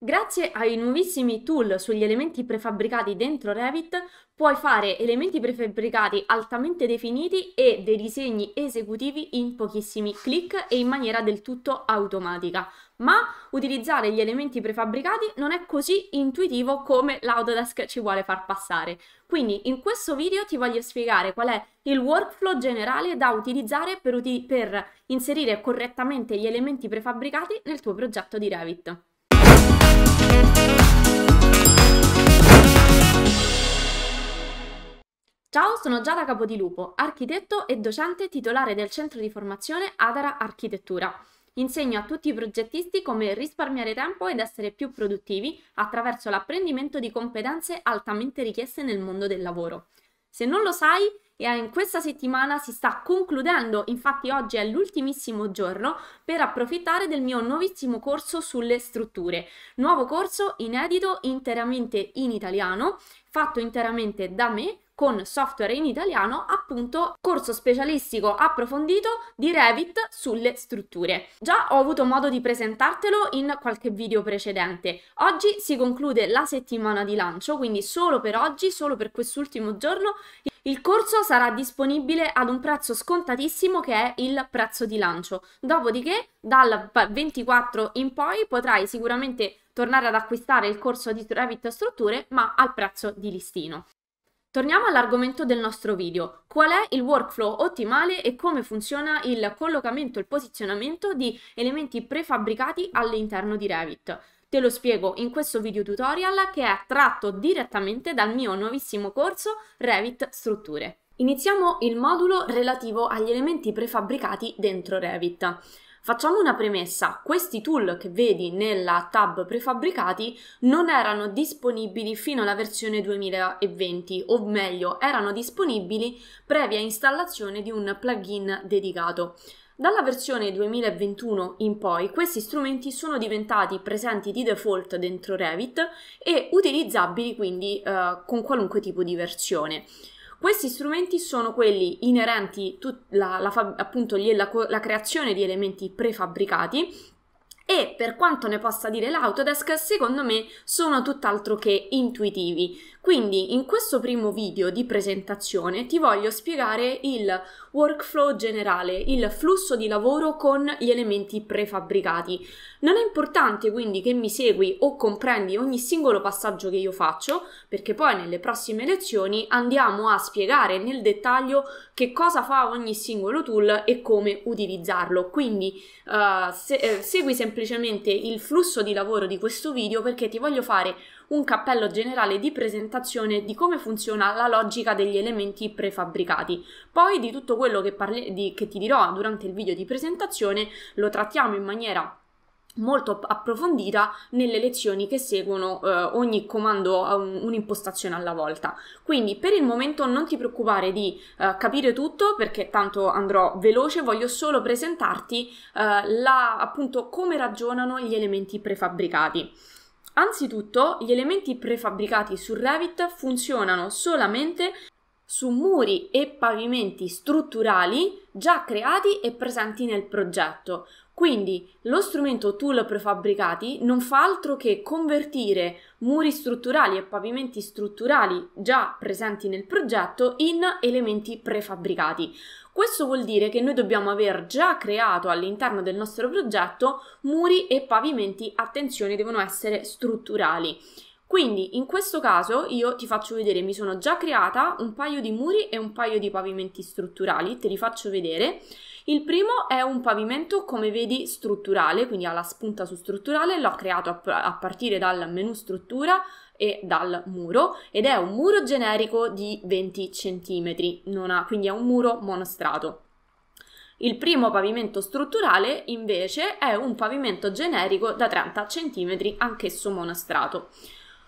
Grazie ai nuovissimi tool sugli elementi prefabbricati dentro Revit puoi fare elementi prefabbricati altamente definiti e dei disegni esecutivi in pochissimi clic e in maniera del tutto automatica. Ma utilizzare gli elementi prefabbricati non è così intuitivo come l'Autodesk ci vuole far passare. Quindi in questo video ti voglio spiegare qual è il workflow generale da utilizzare per, uti per inserire correttamente gli elementi prefabbricati nel tuo progetto di Revit. Ciao, sono Giada Capodilupo, architetto e docente titolare del centro di formazione Adara Architettura. Insegno a tutti i progettisti come risparmiare tempo ed essere più produttivi attraverso l'apprendimento di competenze altamente richieste nel mondo del lavoro. Se non lo sai, e in questa settimana si sta concludendo, infatti oggi è l'ultimissimo giorno per approfittare del mio nuovissimo corso sulle strutture. Nuovo corso inedito interamente in italiano, fatto interamente da me con software in italiano, appunto corso specialistico approfondito di Revit sulle strutture. Già ho avuto modo di presentartelo in qualche video precedente. Oggi si conclude la settimana di lancio, quindi solo per oggi, solo per quest'ultimo giorno, il corso sarà disponibile ad un prezzo scontatissimo che è il prezzo di lancio. Dopodiché, dal 24 in poi potrai sicuramente tornare ad acquistare il corso di Revit Strutture, ma al prezzo di listino. Torniamo all'argomento del nostro video. Qual è il workflow ottimale e come funziona il collocamento e il posizionamento di elementi prefabbricati all'interno di Revit? Te lo spiego in questo video tutorial che è tratto direttamente dal mio nuovissimo corso Revit Strutture. Iniziamo il modulo relativo agli elementi prefabbricati dentro Revit. Facciamo una premessa, questi tool che vedi nella tab prefabbricati non erano disponibili fino alla versione 2020, o meglio, erano disponibili previa installazione di un plugin dedicato. Dalla versione 2021 in poi questi strumenti sono diventati presenti di default dentro Revit e utilizzabili quindi eh, con qualunque tipo di versione. Questi strumenti sono quelli inerenti alla creazione di elementi prefabbricati e per quanto ne possa dire l'Autodesk, secondo me sono tutt'altro che intuitivi. Quindi in questo primo video di presentazione ti voglio spiegare il workflow generale, il flusso di lavoro con gli elementi prefabbricati. Non è importante quindi che mi segui o comprendi ogni singolo passaggio che io faccio, perché poi nelle prossime lezioni andiamo a spiegare nel dettaglio che cosa fa ogni singolo tool e come utilizzarlo. Quindi uh, se, eh, segui semplicemente il flusso di lavoro di questo video perché ti voglio fare un cappello generale di presentazione di come funziona la logica degli elementi prefabbricati. Poi di tutto quello che, parli, di, che ti dirò durante il video di presentazione lo trattiamo in maniera molto approfondita nelle lezioni che seguono eh, ogni comando um, un'impostazione alla volta. Quindi per il momento non ti preoccupare di eh, capire tutto perché tanto andrò veloce, voglio solo presentarti eh, la, appunto come ragionano gli elementi prefabbricati. Anzitutto, gli elementi prefabbricati su Revit funzionano solamente su muri e pavimenti strutturali già creati e presenti nel progetto. Quindi lo strumento tool prefabbricati non fa altro che convertire muri strutturali e pavimenti strutturali già presenti nel progetto in elementi prefabbricati. Questo vuol dire che noi dobbiamo aver già creato all'interno del nostro progetto muri e pavimenti, attenzione, devono essere strutturali. Quindi in questo caso io ti faccio vedere, mi sono già creata un paio di muri e un paio di pavimenti strutturali, te li faccio vedere. Il primo è un pavimento come vedi strutturale, quindi ha la spunta su strutturale, l'ho creato a partire dal menu struttura, e dal muro ed è un muro generico di 20 cm, ha, quindi è un muro monostrato. Il primo pavimento strutturale invece è un pavimento generico da 30 cm, anch'esso monostrato.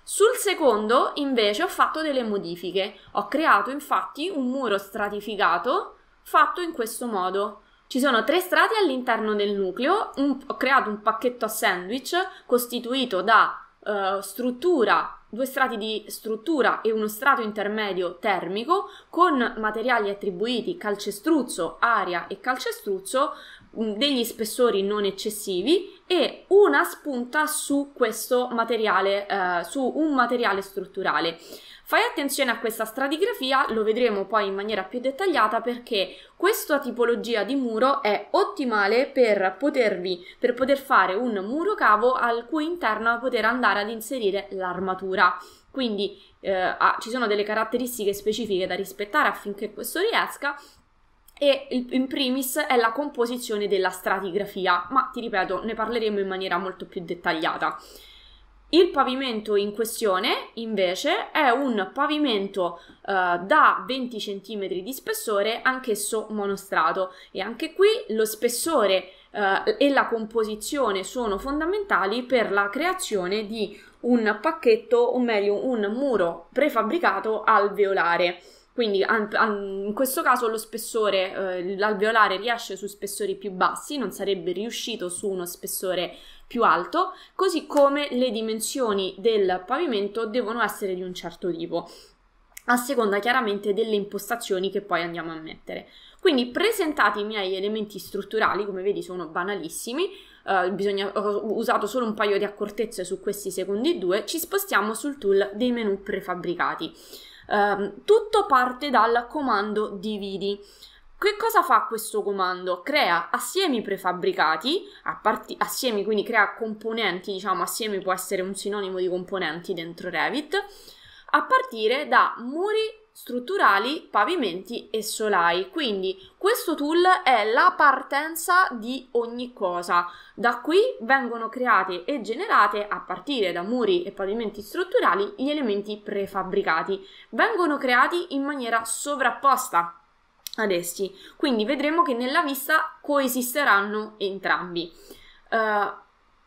Sul secondo invece ho fatto delle modifiche, ho creato infatti un muro stratificato fatto in questo modo. Ci sono tre strati all'interno del nucleo, un, ho creato un pacchetto a sandwich costituito da uh, struttura, due strati di struttura e uno strato intermedio termico con materiali attribuiti calcestruzzo, aria e calcestruzzo degli spessori non eccessivi e una spunta su questo materiale, eh, su un materiale strutturale. Fai attenzione a questa stratigrafia, lo vedremo poi in maniera più dettagliata perché questa tipologia di muro è ottimale per potervi, per poter fare un muro cavo al cui interno poter andare ad inserire l'armatura. Quindi eh, ah, ci sono delle caratteristiche specifiche da rispettare affinché questo riesca e in primis è la composizione della stratigrafia, ma ti ripeto, ne parleremo in maniera molto più dettagliata. Il pavimento in questione, invece, è un pavimento eh, da 20 cm di spessore, anch'esso monostrato, e anche qui lo spessore eh, e la composizione sono fondamentali per la creazione di un pacchetto, o meglio un muro prefabbricato alveolare. Quindi in questo caso lo spessore, eh, l'alveolare riesce su spessori più bassi, non sarebbe riuscito su uno spessore più alto, così come le dimensioni del pavimento devono essere di un certo tipo, a seconda chiaramente delle impostazioni che poi andiamo a mettere. Quindi presentati i miei elementi strutturali, come vedi sono banalissimi, eh, bisogna, ho usato solo un paio di accortezze su questi secondi due, ci spostiamo sul tool dei menu prefabbricati. Um, tutto parte dal comando dividi. Che cosa fa questo comando? Crea assiemi prefabbricati, parti- assiemi quindi crea componenti, diciamo assiemi può essere un sinonimo di componenti dentro Revit, a partire da muri strutturali, pavimenti e solai. Quindi questo tool è la partenza di ogni cosa. Da qui vengono create e generate, a partire da muri e pavimenti strutturali, gli elementi prefabbricati. Vengono creati in maniera sovrapposta ad essi. Quindi vedremo che nella vista coesisteranno entrambi. Uh,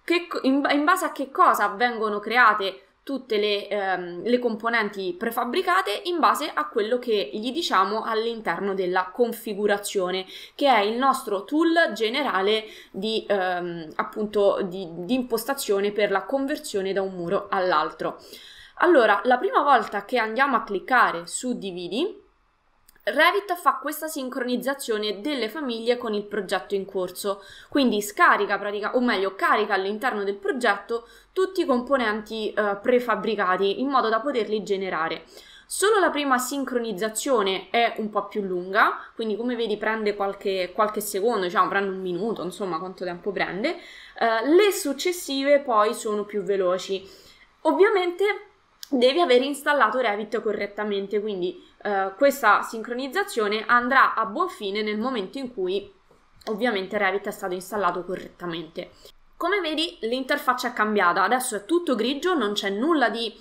che, in, in base a che cosa vengono create tutte le, ehm, le, componenti prefabbricate in base a quello che gli diciamo all'interno della configurazione, che è il nostro tool generale di, ehm, appunto, di, di impostazione per la conversione da un muro all'altro. Allora, la prima volta che andiamo a cliccare su dividi, Revit fa questa sincronizzazione delle famiglie con il progetto in corso, quindi scarica, pratica, o meglio, carica all'interno del progetto tutti i componenti eh, prefabbricati in modo da poterli generare. Solo la prima sincronizzazione è un po' più lunga, quindi come vedi prende qualche, qualche secondo, diciamo prende un minuto, insomma quanto tempo prende. Eh, le successive poi sono più veloci. Ovviamente devi aver installato Revit correttamente, quindi eh, questa sincronizzazione andrà a buon fine nel momento in cui ovviamente Revit è stato installato correttamente. Come vedi l'interfaccia è cambiata, adesso è tutto grigio, non c'è nulla di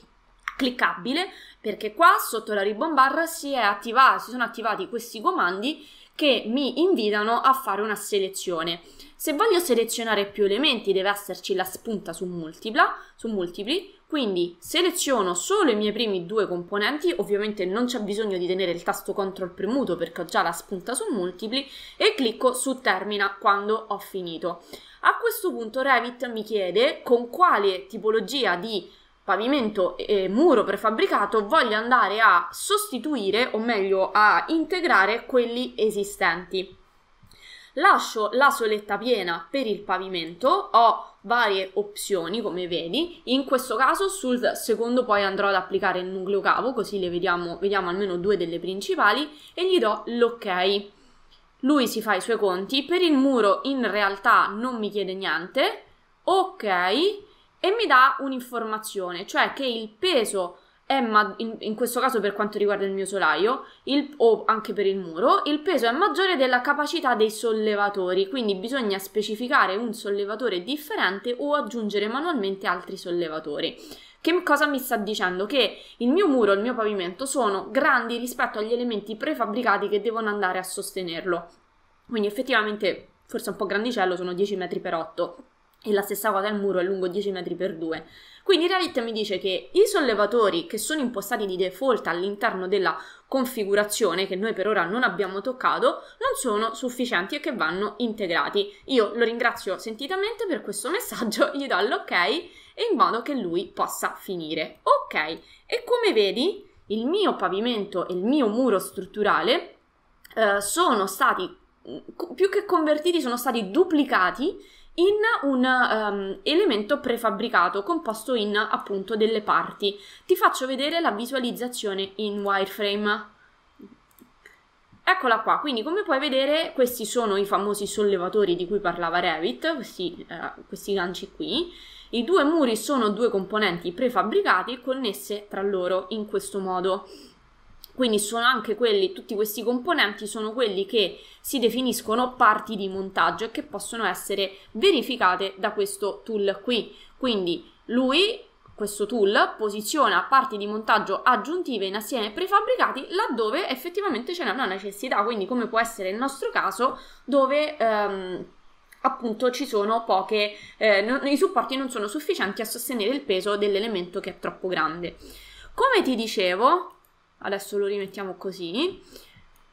cliccabile perché qua sotto la ribbon bar si, attivata, si sono attivati questi comandi che mi invitano a fare una selezione. Se voglio selezionare più elementi deve esserci la spunta su, multipla, su multipli, quindi seleziono solo i miei primi due componenti, ovviamente non c'è bisogno di tenere il tasto CTRL premuto perché ho già la spunta su multipli e clicco su termina quando ho finito. A questo punto Revit mi chiede con quale tipologia di pavimento e muro prefabbricato voglio andare a sostituire o meglio a integrare quelli esistenti. Lascio la soletta piena per il pavimento, ho varie opzioni come vedi, in questo caso sul secondo poi andrò ad applicare il nucleo cavo così le vediamo, vediamo almeno due delle principali e gli do l'ok. Lui si fa i suoi conti, per il muro in realtà non mi chiede niente, ok, e mi dà un'informazione, cioè che il peso è, ma- in, in, questo caso per quanto riguarda il mio solaio, il, o anche per il muro, il peso è maggiore della capacità dei sollevatori, quindi bisogna specificare un sollevatore differente o aggiungere manualmente altri sollevatori. Che cosa mi sta dicendo? Che il mio muro, il mio pavimento sono grandi rispetto agli elementi prefabbricati che devono andare a sostenerlo. Quindi effettivamente, forse un po' grandicello, sono 10 metri per 8 e la stessa cosa il muro è lungo 10 metri per 2. Quindi Revit mi dice che i sollevatori che sono impostati di default all'interno della configurazione, che noi per ora non abbiamo toccato, non sono sufficienti e che vanno integrati. Io lo ringrazio sentitamente per questo messaggio, gli do l'ok e in modo che lui possa finire. Ok, e come vedi il mio pavimento e il mio muro strutturale eh, sono stati mm, più che convertiti, sono stati duplicati in un um, elemento prefabbricato composto in appunto delle parti. Ti faccio vedere la visualizzazione in wireframe. Eccola qua, quindi come puoi vedere questi sono i famosi sollevatori di cui parlava Revit, questi, eh, questi ganci qui. I due muri sono due componenti prefabbricati connesse tra loro in questo modo. Quindi sono anche quelli, tutti questi componenti sono quelli che si definiscono parti di montaggio e che possono essere verificate da questo tool qui. Quindi lui, questo tool, posiziona parti di montaggio aggiuntive in assieme prefabbricati laddove effettivamente ce n'è una necessità, quindi come può essere il nostro caso dove... Ehm, appunto ci sono poche, eh, non, i supporti non sono sufficienti a sostenere il peso dell'elemento che è troppo grande. Come ti dicevo, adesso lo rimettiamo così.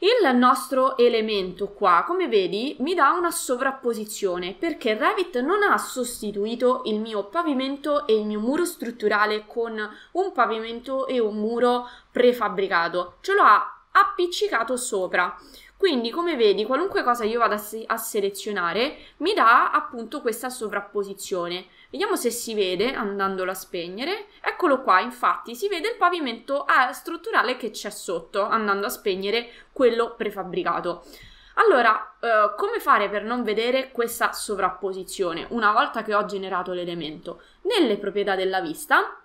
Il nostro elemento qua, come vedi, mi dà una sovrapposizione perché Revit non ha sostituito il mio pavimento e il mio muro strutturale con un pavimento e un muro prefabbricato, ce lo ha appiccicato sopra. Quindi, come vedi, qualunque cosa io vada a selezionare mi dà appunto questa sovrapposizione. Vediamo se si vede andandolo a spegnere. Eccolo qua, infatti, si vede il pavimento ah, strutturale che c'è sotto andando a spegnere quello prefabbricato. Allora, eh, come fare per non vedere questa sovrapposizione una volta che ho generato l'elemento? Nelle proprietà della vista,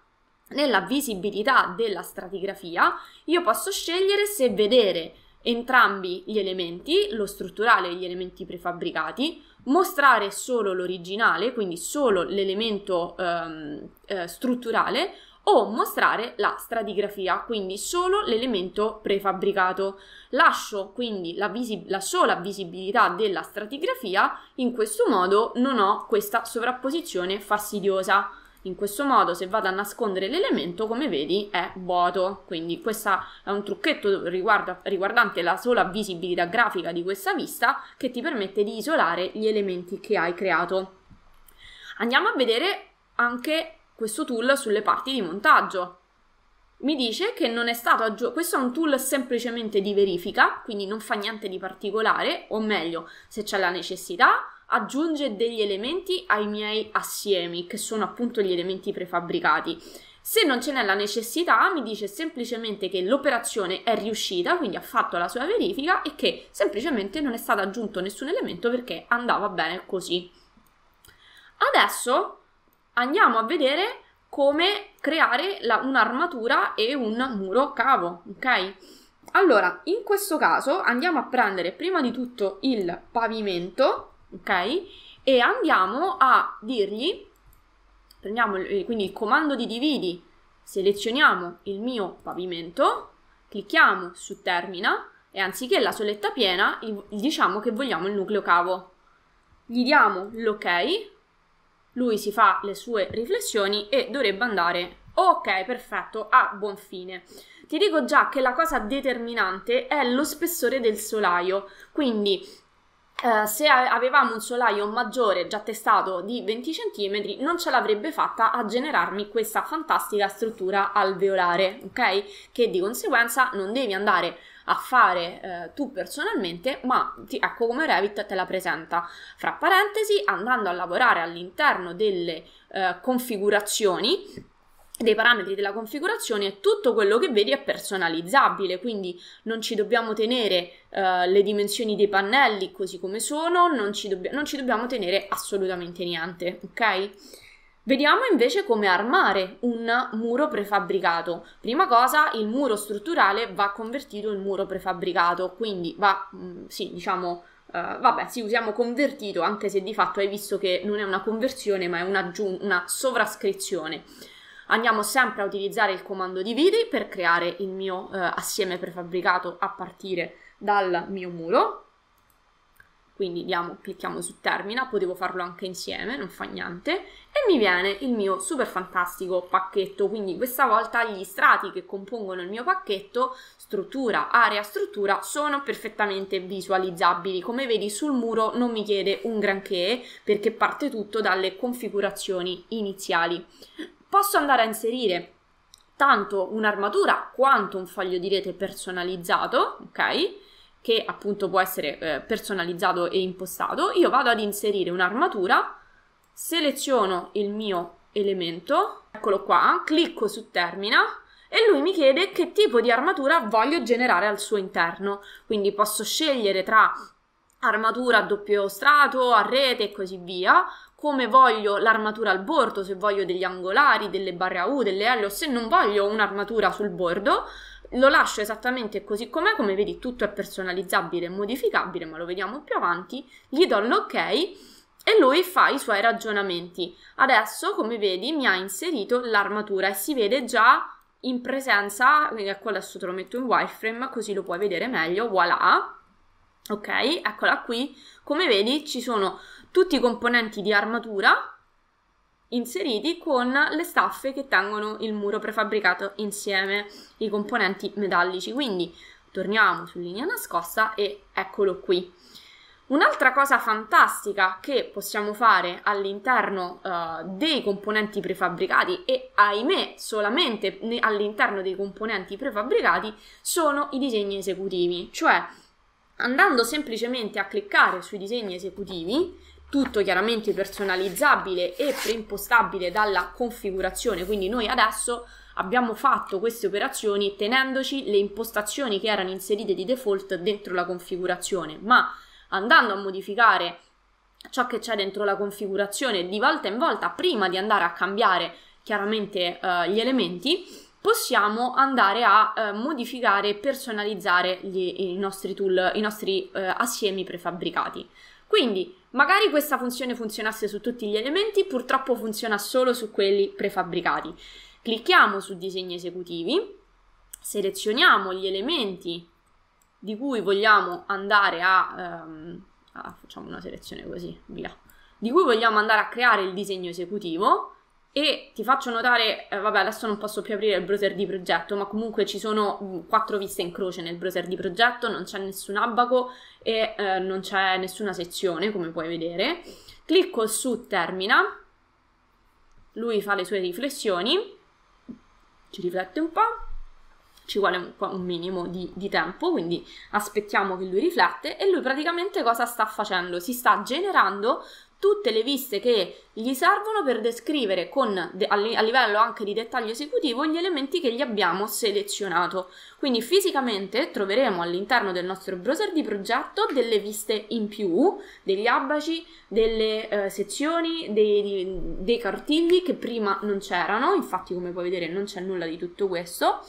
nella visibilità della stratigrafia, io posso scegliere se vedere entrambi gli elementi, lo strutturale e gli elementi prefabbricati, mostrare solo l'originale, quindi solo l'elemento ehm, eh, strutturale, o mostrare la stratigrafia, quindi solo l'elemento prefabbricato. Lascio quindi la, visi- la sola visibilità della stratigrafia, in questo modo non ho questa sovrapposizione fastidiosa. In questo modo se vado a nascondere l'elemento, come vedi, è vuoto. Quindi questo è un trucchetto riguarda, riguardante la sola visibilità grafica di questa vista che ti permette di isolare gli elementi che hai creato. Andiamo a vedere anche questo tool sulle parti di montaggio. Mi dice che non è stato aggiunto... questo è un tool semplicemente di verifica, quindi non fa niente di particolare, o meglio, se c'è la necessità aggiunge degli elementi ai miei assiemi, che sono appunto gli elementi prefabbricati. Se non ce n'è la necessità, mi dice semplicemente che l'operazione è riuscita, quindi ha fatto la sua verifica e che semplicemente non è stato aggiunto nessun elemento perché andava bene così. Adesso andiamo a vedere come creare la, un'armatura e un muro cavo, ok? Allora, in questo caso andiamo a prendere prima di tutto il pavimento ok? E andiamo a dirgli, prendiamo eh, quindi il comando di dividi, selezioniamo il mio pavimento, clicchiamo su termina e anziché la soletta piena diciamo che vogliamo il nucleo cavo. Gli diamo l'ok, lui si fa le sue riflessioni e dovrebbe andare ok, perfetto, a buon fine. Ti dico già che la cosa determinante è lo spessore del solaio, quindi eh, se avevamo un solaio maggiore già testato di 20 cm non ce l'avrebbe fatta a generarmi questa fantastica struttura alveolare, ok? Che di conseguenza non devi andare a fare eh, tu personalmente, ma ti, ecco come Revit te la presenta. Fra parentesi, andando a lavorare all'interno delle eh, configurazioni dei parametri della configurazione tutto quello che vedi è personalizzabile, quindi non ci dobbiamo tenere uh, le dimensioni dei pannelli così come sono, non ci, dobb- non ci dobbiamo tenere assolutamente niente, ok? Vediamo invece come armare un muro prefabbricato. Prima cosa, il muro strutturale va convertito in muro prefabbricato, quindi va, mh, mm, sì, diciamo, Uh, vabbè, sì, usiamo convertito, anche se di fatto hai visto che non è una conversione, ma è una, giun- una sovrascrizione andiamo sempre a utilizzare il comando dividi per creare il mio eh, assieme prefabbricato a partire dal mio muro quindi diamo, clicchiamo su termina, potevo farlo anche insieme, non fa niente, e mi viene il mio super fantastico pacchetto, quindi questa volta gli strati che compongono il mio pacchetto, struttura, area, struttura, sono perfettamente visualizzabili, come vedi sul muro non mi chiede un granché perché parte tutto dalle configurazioni iniziali posso andare a inserire tanto un'armatura quanto un foglio di rete personalizzato, ok? Che appunto può essere eh, personalizzato e impostato. Io vado ad inserire un'armatura, seleziono il mio elemento, eccolo qua, clicco su termina e lui mi chiede che tipo di armatura voglio generare al suo interno. Quindi posso scegliere tra armatura a doppio strato, a rete e così via, come voglio l'armatura al bordo, se voglio degli angolari, delle barre a U, delle L o se non voglio un'armatura sul bordo, lo lascio esattamente così com'è, come vedi tutto è personalizzabile e modificabile, ma lo vediamo più avanti, gli do l'ok e lui fa i suoi ragionamenti. Adesso, come vedi, mi ha inserito l'armatura e si vede già in presenza, ecco adesso te lo metto in wireframe così lo puoi vedere meglio, voilà, Ok, eccola qui. Come vedi ci sono tutti i componenti di armatura inseriti con le staffe che tengono il muro prefabbricato insieme i componenti metallici. Quindi torniamo su linea nascosta e eccolo qui. Un'altra cosa fantastica che possiamo fare all'interno uh, dei componenti prefabbricati e ahimè solamente all'interno dei componenti prefabbricati sono i disegni esecutivi, cioè andando semplicemente a cliccare sui disegni esecutivi, tutto chiaramente personalizzabile e preimpostabile dalla configurazione, quindi noi adesso abbiamo fatto queste operazioni tenendoci le impostazioni che erano inserite di default dentro la configurazione, ma andando a modificare ciò che c'è dentro la configurazione di volta in volta prima di andare a cambiare chiaramente eh, gli elementi, possiamo andare a eh, modificare e personalizzare gli, i nostri tool, i nostri eh, assiemi prefabbricati. Quindi, magari questa funzione funzionasse su tutti gli elementi, purtroppo funziona solo su quelli prefabbricati. Clicchiamo su disegni esecutivi, selezioniamo gli elementi di cui vogliamo andare a... Ehm, ah, facciamo una selezione così, via. Di cui vogliamo andare a creare il disegno esecutivo e ti faccio notare, eh, vabbè adesso non posso più aprire il browser di progetto, ma comunque ci sono mm, quattro viste in croce nel browser di progetto, non c'è nessun abaco e eh, non c'è nessuna sezione come puoi vedere. Clicco su termina, lui fa le sue riflessioni, ci riflette un po', ci vuole un, un minimo di, di tempo, quindi aspettiamo che lui riflette e lui praticamente cosa sta facendo? Si sta generando tutte le viste che gli servono per descrivere con, a livello anche di dettaglio esecutivo gli elementi che gli abbiamo selezionato. Quindi fisicamente troveremo all'interno del nostro browser di progetto delle viste in più, degli abbaci, delle eh, sezioni, dei, dei cartigli che prima non c'erano, infatti come puoi vedere non c'è nulla di tutto questo.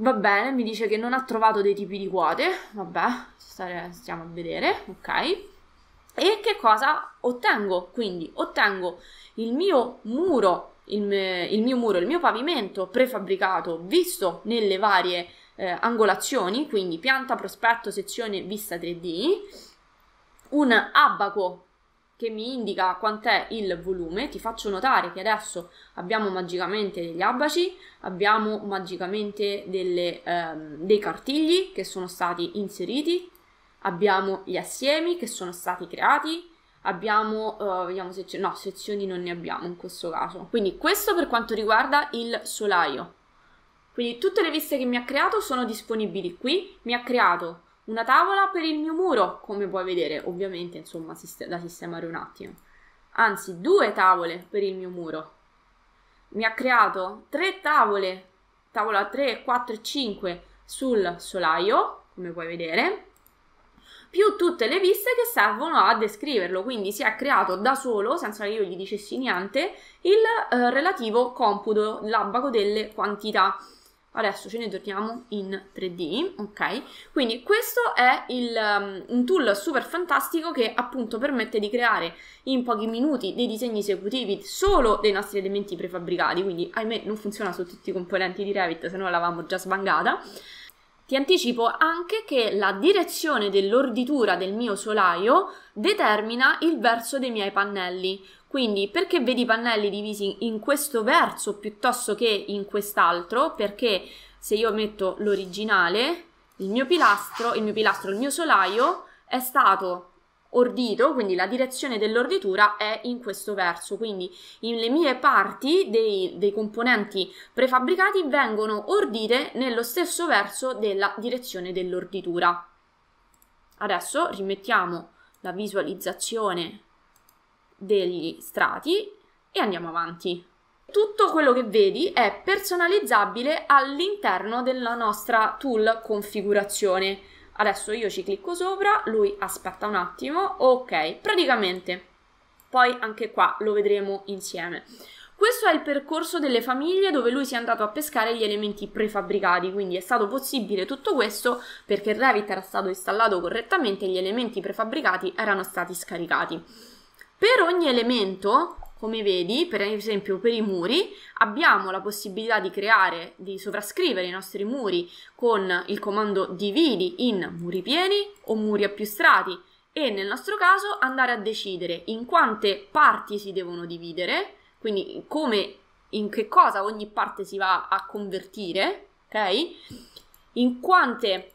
Va bene, mi dice che non ha trovato dei tipi di quote, vabbè, stare, stiamo a vedere, ok. E che cosa ottengo? Quindi ottengo il mio muro, il, me, il mio muro, il mio pavimento prefabbricato visto nelle varie eh, angolazioni, quindi pianta, prospetto, sezione, vista 3D, un abaco che mi indica quant'è il volume, ti faccio notare che adesso abbiamo magicamente degli abaci, abbiamo magicamente delle, ehm, dei cartigli che sono stati inseriti abbiamo gli assiemi che sono stati creati, abbiamo, uh, vediamo se c'è, no, sezioni non ne abbiamo in questo caso. Quindi questo per quanto riguarda il solaio. Quindi tutte le viste che mi ha creato sono disponibili qui, mi ha creato una tavola per il mio muro, come puoi vedere, ovviamente, insomma, da sistemare un attimo. Anzi, due tavole per il mio muro. Mi ha creato tre tavole, tavola 3, 4 e 5 sul solaio, come puoi vedere più tutte le piste che servono a descriverlo, quindi si è creato da solo, senza che io gli dicessi niente, il eh, relativo computo, l'abaco delle quantità. Adesso ce ne torniamo in 3D, ok? Quindi questo è il, um, un tool super fantastico che appunto permette di creare in pochi minuti dei disegni esecutivi solo dei nostri elementi prefabbricati, quindi ahimè non funziona su tutti i componenti di Revit, se no l'avevamo già sbangata. Ti anticipo anche che la direzione dell'orditura del mio solaio determina il verso dei miei pannelli. Quindi perché vedi i pannelli divisi in questo verso piuttosto che in quest'altro? Perché se io metto l'originale, il mio pilastro, il mio pilastro, il mio solaio è stato ordito, quindi la direzione dell'orditura è in questo verso, quindi le mie parti dei, dei componenti prefabbricati vengono ordite nello stesso verso della direzione dell'orditura. Adesso rimettiamo la visualizzazione degli strati e andiamo avanti. Tutto quello che vedi è personalizzabile all'interno della nostra tool configurazione. Adesso io ci clicco sopra, lui aspetta un attimo, ok, praticamente. Poi anche qua lo vedremo insieme. Questo è il percorso delle famiglie dove lui si è andato a pescare gli elementi prefabbricati, quindi è stato possibile tutto questo perché Revit era stato installato correttamente e gli elementi prefabbricati erano stati scaricati. Per ogni elemento come vedi, per esempio per i muri, abbiamo la possibilità di creare, di sovrascrivere i nostri muri con il comando dividi in muri pieni o muri a più strati e nel nostro caso andare a decidere in quante parti si devono dividere, quindi come, in che cosa ogni parte si va a convertire, ok? In quante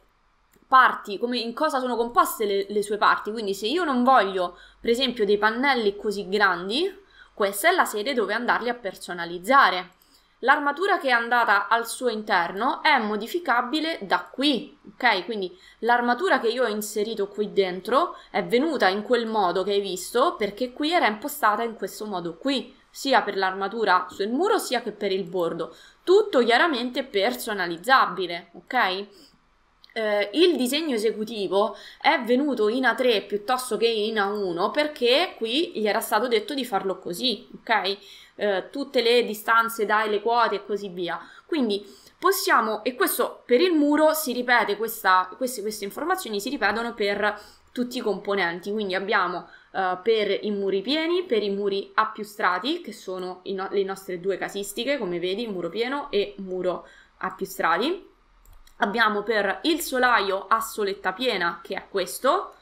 parti, come in cosa sono composte le, le sue parti, quindi se io non voglio per esempio dei pannelli così grandi, questa è la sede dove andarli a personalizzare. L'armatura che è andata al suo interno è modificabile da qui, ok? Quindi l'armatura che io ho inserito qui dentro è venuta in quel modo che hai visto perché qui era impostata in questo modo qui, sia per l'armatura sul muro sia che per il bordo. Tutto chiaramente personalizzabile, ok? eh, il disegno esecutivo è venuto in A3 piuttosto che in A1 perché qui gli era stato detto di farlo così, ok? Eh, tutte le distanze dai le quote e così via. Quindi possiamo, e questo per il muro si ripete, questa, queste, queste informazioni si ripetono per tutti i componenti, quindi abbiamo Uh, per i muri pieni, per i muri a più strati, che sono no- le nostre due casistiche, come vedi, muro pieno e muro a più strati abbiamo per il solaio a soletta piena, che è questo,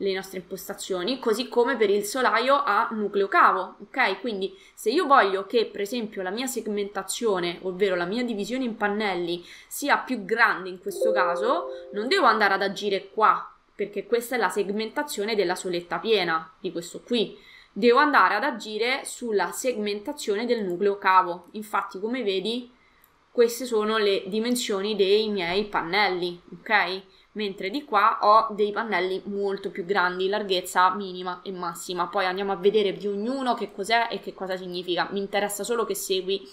le nostre impostazioni, così come per il solaio a nucleo cavo, ok? Quindi se io voglio che per esempio la mia segmentazione, ovvero la mia divisione in pannelli, sia più grande in questo caso, non devo andare ad agire qua, perché questa è la segmentazione della soletta piena di questo qui. Devo andare ad agire sulla segmentazione del nucleo cavo. Infatti, come vedi, queste sono le dimensioni dei miei pannelli, ok? Mentre di qua ho dei pannelli molto più grandi, larghezza minima e massima. Poi andiamo a vedere di ognuno che cos'è e che cosa significa. Mi interessa solo che segui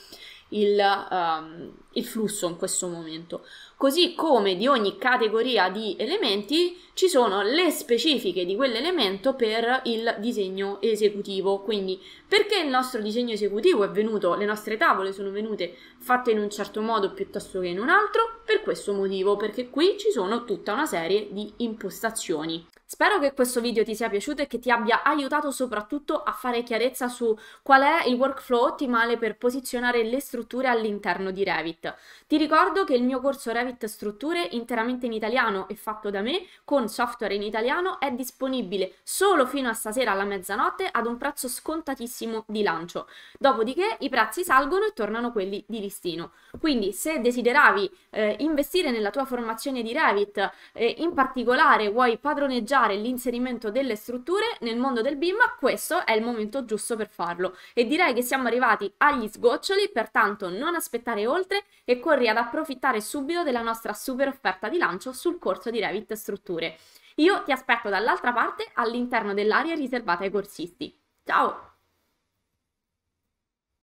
il, um, il flusso in questo momento. Così come di ogni categoria di elementi ci sono le specifiche di quell'elemento per il disegno esecutivo. Quindi perché il nostro disegno esecutivo è venuto, le nostre tavole sono venute fatte in un certo modo piuttosto che in un altro? Per questo motivo, perché qui ci sono tutta una serie di impostazioni. Spero che questo video ti sia piaciuto e che ti abbia aiutato soprattutto a fare chiarezza su qual è il workflow ottimale per posizionare le strutture all'interno di Revit. Ti ricordo che il mio corso Revit Strutture, interamente in italiano e fatto da me, con software in italiano, è disponibile solo fino a stasera alla mezzanotte ad un prezzo scontatissimo di lancio. Dopodiché i prezzi salgono e tornano quelli di listino. Quindi se desideravi eh, investire nella tua formazione di Revit, eh, in particolare vuoi padroneggiare valutare l'inserimento delle strutture nel mondo del BIM, questo è il momento giusto per farlo. E direi che siamo arrivati agli sgoccioli, pertanto non aspettare oltre e corri ad approfittare subito della nostra super offerta di lancio sul corso di Revit Strutture. Io ti aspetto dall'altra parte all'interno dell'area riservata ai corsisti. Ciao!